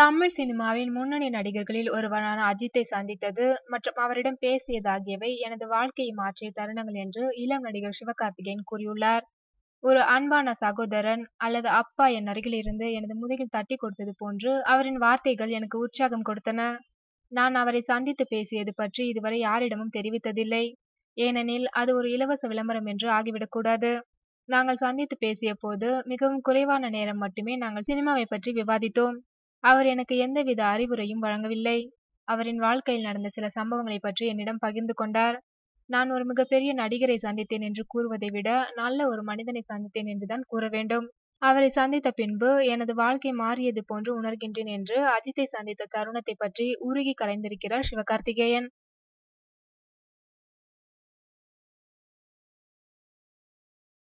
தமிழ் சினிமாவின் முன்னணி நடிகர்களில் ஒருவரான அஜித்தை சந்தித்தது மற்றும் அவரிடம் பேசியது ஆகியவை எனது வாழ்க்கையை மாற்றிய தருணங்கள் என்று இளம் நடிகர் சிவகார்த்திகேயன் கூறியுள்ளார் ஒரு அன்பான சகோதரன் அல்லது அப்பா என் அருகில் இருந்து எனது முதுகில் தட்டி கொடுத்தது போன்று அவரின் வார்த்தைகள் எனக்கு உற்சாகம் கொடுத்தன நான் அவரை சந்தித்து பேசியது பற்றி இதுவரை யாரிடமும் தெரிவித்ததில்லை ஏனெனில் அது ஒரு இலவச விளம்பரம் என்று ஆகிவிடக்கூடாது நாங்கள் சந்தித்து பேசிய போது மிகவும் குறைவான நேரம் மட்டுமே நாங்கள் சினிமாவை பற்றி விவாதித்தோம் அவர் எனக்கு எந்தவித அறிவுரையும் வழங்கவில்லை அவரின் வாழ்க்கையில் நடந்த சில சம்பவங்களை பற்றி என்னிடம் பகிர்ந்து கொண்டார் நான் ஒரு மிகப்பெரிய நடிகரை சந்தித்தேன் என்று கூறுவதை விட நல்ல ஒரு மனிதனை சந்தித்தேன் என்றுதான் கூற வேண்டும் அவரை சந்தித்த பின்பு எனது வாழ்க்கை மாறியது போன்று உணர்கின்றேன் என்று அஜித்தை சந்தித்த தருணத்தை பற்றி உருகி கரைந்திருக்கிறார் சிவகார்த்திகேயன்